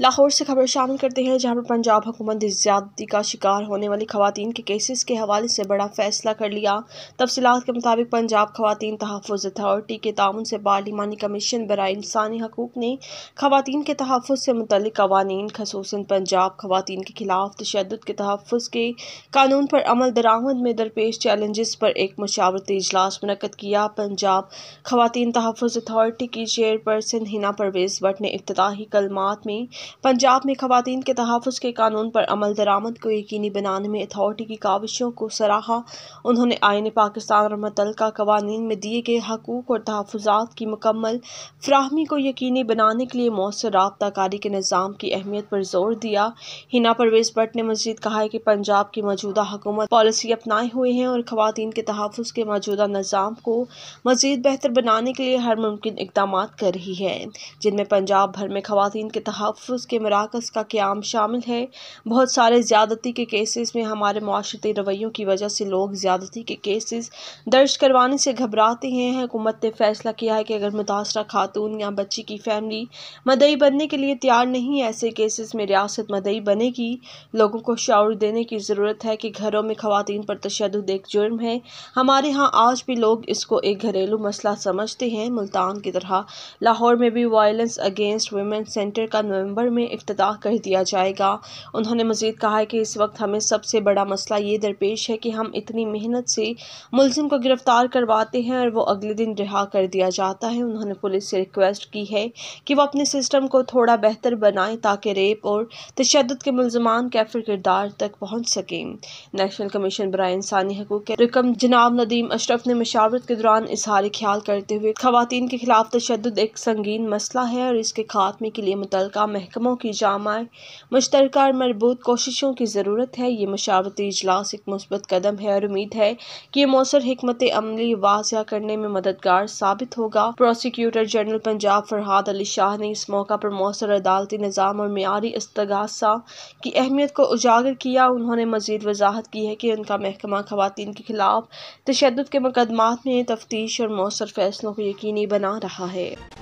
लाहौर से खबर शामिल करते हैं जहां पर पंजाब हुकूमत ज्यादती का शिकार होने वाली खातन के केसेस के हवाले से बड़ा फैसला कर लिया तफसलत के मुताबिक पंजाब खातन तहफ़ अथॉरिटी के ताउन से पार्लिमानी कमीशन बरए इंसानी हकूक ने खातन के तहफ़ से मुतल कवानीन खसूस पंजाब खातन के खिलाफ तशद के तहफ़ के कानून पर अमल दरामद में दरपेश चैलेंजेस पर एक मशावरती इजलास मनकद किया पंजाब खातन तहफ़ अथॉरिटी की चेयरपर्सन हिना परवेज भट्ट ने अफ्ताही कलमात में पंजाब में खातन के तहफ़ के कानून पर अमल दरामद को यकीनी बनाने में अथॉर्टी की काविशों को सराहा उन्होंने आयन पाकिस्तान और मुतलका कवानीन में दिए गए हकूक़ और तहफ़ात की मुकम्मल फ्राहमी को यकीनी बनाने के लिए मौसर रबताकारी के निज़ाम की अहमियत पर जोर दिया हिना परवेज़ भट्ट ने मजीद कहा है कि पंजाब की मौजूदा हकूमत पॉलिसी अपनाए हुए हैं और खवतान के तहफ़ के मौजूदा निज़ाम को मज़ीद बेहतर बनाने के लिए हर मुमकिन इकदाम कर रही है जिनमें पंजाब भर में खुवान के तहफ़ उसके मराकज़ का क़्याम शामिल है बहुत सारे ज़्यादती के केसेस में हमारे माशरती रवैयों की वजह से लोग ज़्यादती के केसेस दर्ज करवाने से घबराते हैं हुकूमत ने फ़ैसला किया है कि अगर मुतासर खातून या बच्ची की फैमिली मदई बनने के लिए तैयार नहीं ऐसे केसेस में रियासत मदई बनेगी लोगों को शौर देने की ज़रूरत है कि घरों में खातन पर तशद एक जुर्म है हमारे यहाँ आज भी लोग इसको एक घरेलू मसला समझते हैं मुल्तान की तरह लाहौर में भी वायलेंस अगेंस्ट वुमेन सेंटर का नवंबर में अफ्ताह कर दिया जाएगा उन्होंने मजीद कहा कि इस वक्त हमें सबसे बड़ा मसला ये दरपेश है कि हम इतनी मेहनत से मुलिम को गिरफ़्तार करवाते हैं और वो अगले दिन रिहा कर दिया जाता है उन्होंने पुलिस से रिक्वेस्ट की है कि वह अपने सिस्टम को थोड़ा बेहतर बनाएं ताकि रेप और तशद के मुलजमान कैफे किरदार तक पहुँच सकें नेशनल कमीशन बरए इंसानी हकूक के रकम जनाब नदीम अशरफ ने मशावरत के दौरान इजहार ख्याल करते हुए खुवान के खिलाफ तशद एक संगीन मसला है और इसके खात्मे के लिए मुतल महकमा महकमों की जामा मुश्तर मरबूत कोशिशों की ज़रूरत है ये मशावती इजलास एक मुस्बत कदम है और उम्मीद है कि ये मौसर हमत अमली वाजह करने में मददगार साबित होगा प्रोसिक्यूटर जनरल पंजाब फरहाद अली शाह ने इस मौका पर मौसर अदालती निज़ाम और मीरी इसतगासा की अहमियत को उजागर किया उन्होंने मजीद वजाहत की है कि उनका महकमा खुवान के खिलाफ तशद के मुकदमा में तफ्तीश और मौसर फैसलों को यकीनी बना रहा है